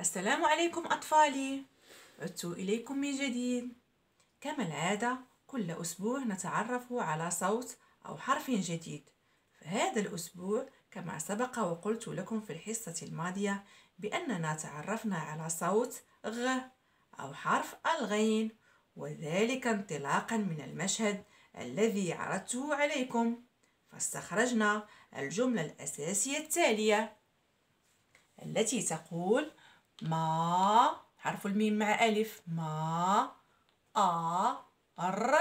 السلام عليكم أطفالي عدت إليكم من جديد كما العادة كل أسبوع نتعرف على صوت أو حرف جديد فهذا الأسبوع كما سبق وقلت لكم في الحصة الماضية بأننا تعرفنا على صوت غ أو حرف الغين وذلك انطلاقا من المشهد الذي عرضته عليكم فاستخرجنا الجملة الأساسية التالية التي تقول ما حرف الميم مع ألف ما أ ر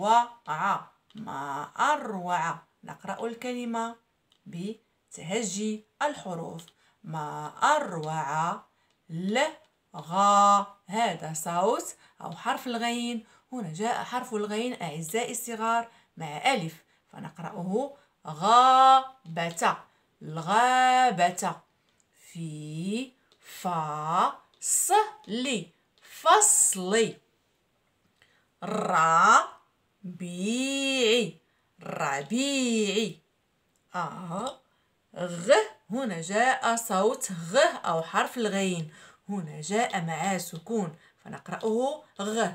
و ع ما أروع نقرأ الكلمة بتهجي الحروف ما أروع ل غا هذا صوت أو حرف الغين هنا جاء حرف الغين أعزائي الصغار مع ألف فنقرأه غابة الغابة في فصلي فصل ربيع ربيع آه غ هنا جاء صوت غ أو حرف الغين هنا جاء مع سكون فنقرأه غ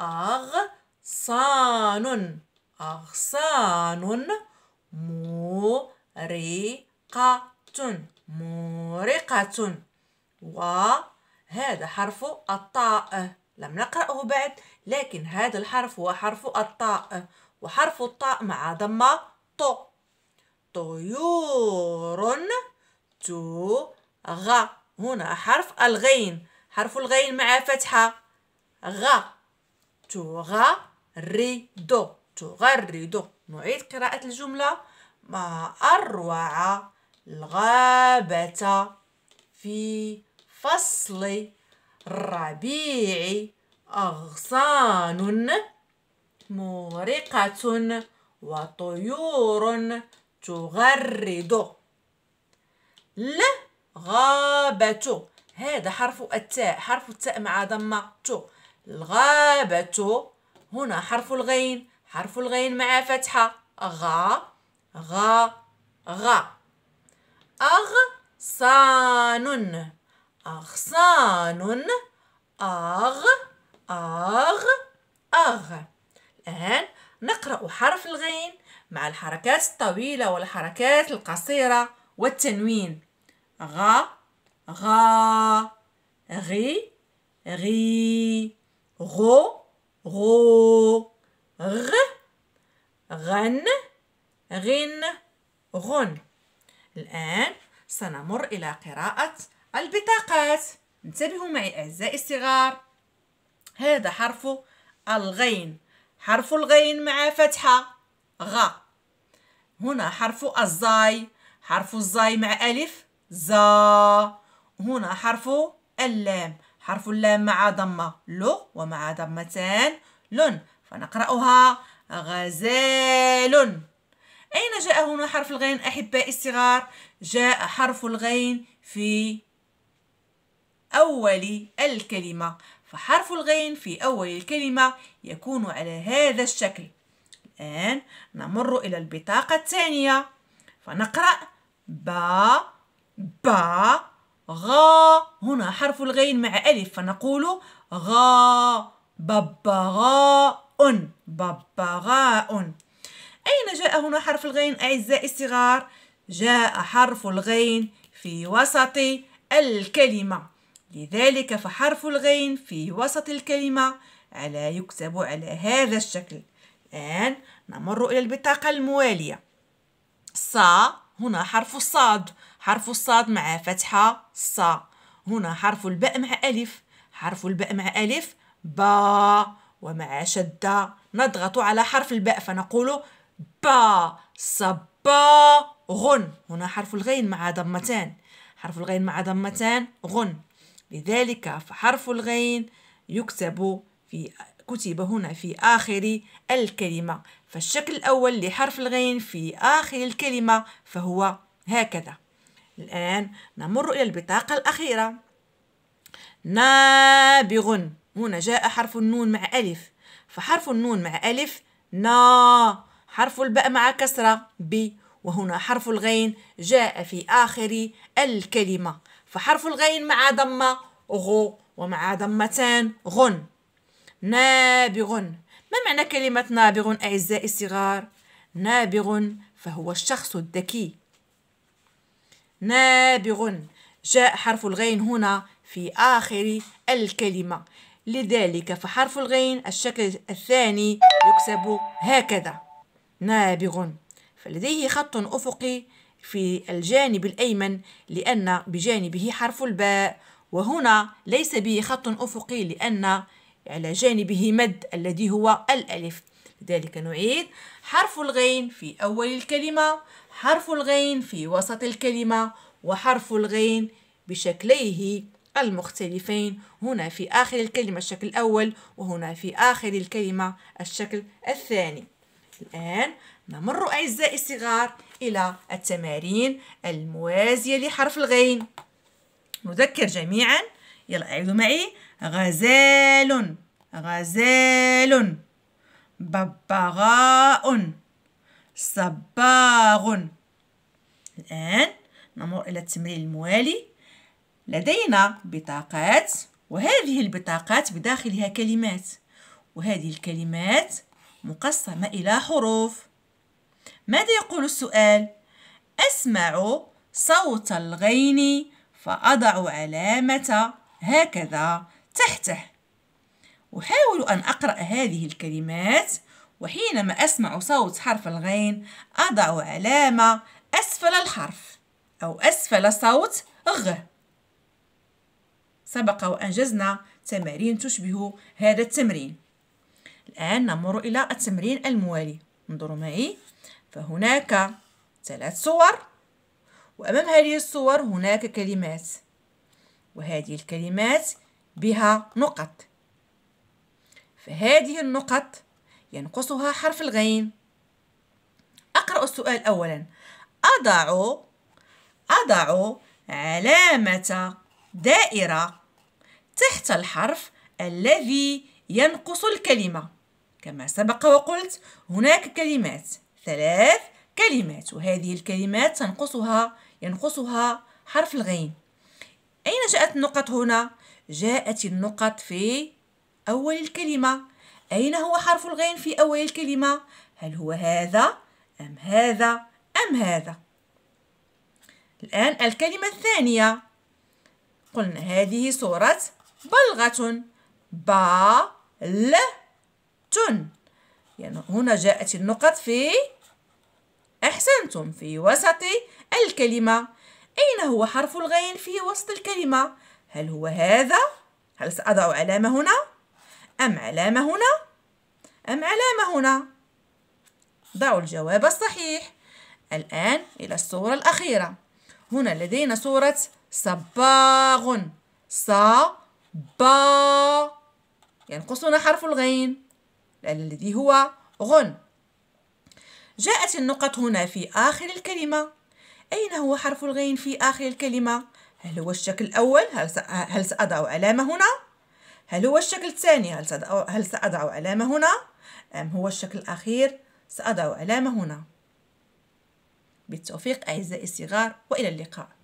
أغصان أغصان مورقة مورقة وهذا حرف الطاء لم نقرأه بعد لكن هذا الحرف هو حرف الطاء وحرف الطاء مع ضمة طو طيور تو غ هنا حرف الغين حرف الغين مع فتحة غ تغرد تغرد نعيد قراءة الجملة ما أروع الغابة في فصل الربيع أغصان مورقة وطيور تغرد الغابة هذا حرف التاء حرف التاء مع ضمة تو الغابة هنا حرف الغين حرف الغين مع فتحة غا غا غا أغصان أغصان أغ أغ أغ الآن نقرأ حرف الغين مع الحركات الطويلة والحركات القصيرة والتنوين غ غ غي غي غو غو غ غن غن غن الآن سنمر إلى قراءة البطاقات انتبهوا معي أعزائي الصغار هذا حرف الغين حرف الغين مع فتحة غا هنا حرف الزاي حرف الزاي مع ألف زا هنا حرف اللام حرف اللام مع ضمة لو ومع ضمتان لن فنقرأها غزال أين جاء هنا حرف الغين أحبائي الصغار؟ جاء حرف الغين في أول الكلمة فحرف الغين في أول الكلمة يكون على هذا الشكل الآن نمر إلى البطاقة الثانية فنقرأ با با غا هنا حرف الغين مع ألف فنقول غا ببغاء ببغاء أين جاء هنا حرف الغين أعزائي الصغار؟ جاء حرف الغين في وسط الكلمة لذلك فحرف الغين في وسط الكلمة على يكتب على هذا الشكل الآن نمر إلى البطاقة الموالية صا هنا حرف الصاد حرف الصاد مع فتحة صا هنا حرف الباء مع ألف حرف الباء مع ألف با ومع شدة نضغط على حرف الباء فنقول با صبا غن هنا حرف الغين مع ضمتان حرف الغين مع ضمتان غن لذلك فحرف الغين يكتب في كتب هنا في آخر الكلمة فالشكل الأول لحرف الغين في آخر الكلمة فهو هكذا الآن نمر إلى البطاقة الأخيرة نابغ هنا جاء حرف النون مع ألف فحرف النون مع ألف نا حرف الباء مع كسرة ب وهنا حرف الغين جاء في آخر الكلمة فحرف الغين مع ضمة غو ومع ضمتان غن نابغ ما معنى كلمة نابغ أعزائي الصغار نابغ فهو الشخص الذكي نابغ جاء حرف الغين هنا في آخر الكلمة لذلك فحرف الغين الشكل الثاني يكسب هكذا نابغ فلديه خط أفقي في الجانب الأيمن لأن بجانبه حرف الباء وهنا ليس به خط أفقي لأن على جانبه مد الذي هو الألف لذلك نعيد حرف الغين في أول الكلمة حرف الغين في وسط الكلمة وحرف الغين بشكليه المختلفين هنا في آخر الكلمة الشكل الأول وهنا في آخر الكلمة الشكل الثاني الآن نمر أعزائي الصغار إلى التمارين الموازية لحرف الغين نذكر جميعا يلا عيدوا معي غزال غزال ببغاء صباغ الآن نمر إلى التمرين الموالي لدينا بطاقات وهذه البطاقات بداخلها كلمات وهذه الكلمات مقسمة إلى حروف ماذا يقول السؤال؟ أسمع صوت الغين فأضع علامة هكذا تحته أحاول أن أقرأ هذه الكلمات وحينما أسمع صوت حرف الغين أضع علامة أسفل الحرف أو أسفل صوت غ سبق وأنجزنا تمارين تشبه هذا التمرين الآن نمر إلى التمرين الموالي انظروا معي فهناك ثلاث صور وأمام هذه الصور هناك كلمات وهذه الكلمات بها نقط فهذه النقط ينقصها حرف الغين أقرأ السؤال أولا أضع أضع علامة دائرة تحت الحرف الذي ينقص الكلمة كما سبق وقلت هناك كلمات ثلاث كلمات وهذه الكلمات تنقصها ينقصها حرف الغين أين جاءت النقط هنا؟ جاءت النقط في أول الكلمة أين هو حرف الغين في أول الكلمة؟ هل هو هذا أم هذا أم هذا؟ الآن الكلمة الثانية قلنا هذه صورة بلغة با ل يعني هنا جاءت النقط في أحسنتم في وسط الكلمة أين هو حرف الغين في وسط الكلمة؟ هل هو هذا؟ هل سأضع علامة هنا؟ أم علامة هنا؟ أم علامة هنا؟ ضعوا الجواب الصحيح الآن إلى الصورة الأخيرة هنا لدينا صورة صباغ صباغ ينقصنا حرف الغين الذي هو غن جاءت النقط هنا في آخر الكلمة أين هو حرف الغين في آخر الكلمة؟ هل هو الشكل الأول؟ هل سأضع علامة هنا؟ هل هو الشكل الثاني؟ هل سأضع علامة هنا؟ أم هو الشكل الأخير؟ سأضع علامة هنا بالتوفيق أعزائي الصغار وإلى اللقاء